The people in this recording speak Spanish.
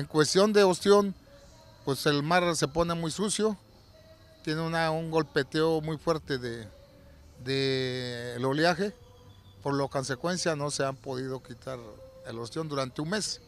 En cuestión de ostión, pues el mar se pone muy sucio, tiene un golpeteo muy fuerte del de, oleaje, por lo consecuencia no se han podido quitar el ostión durante un mes.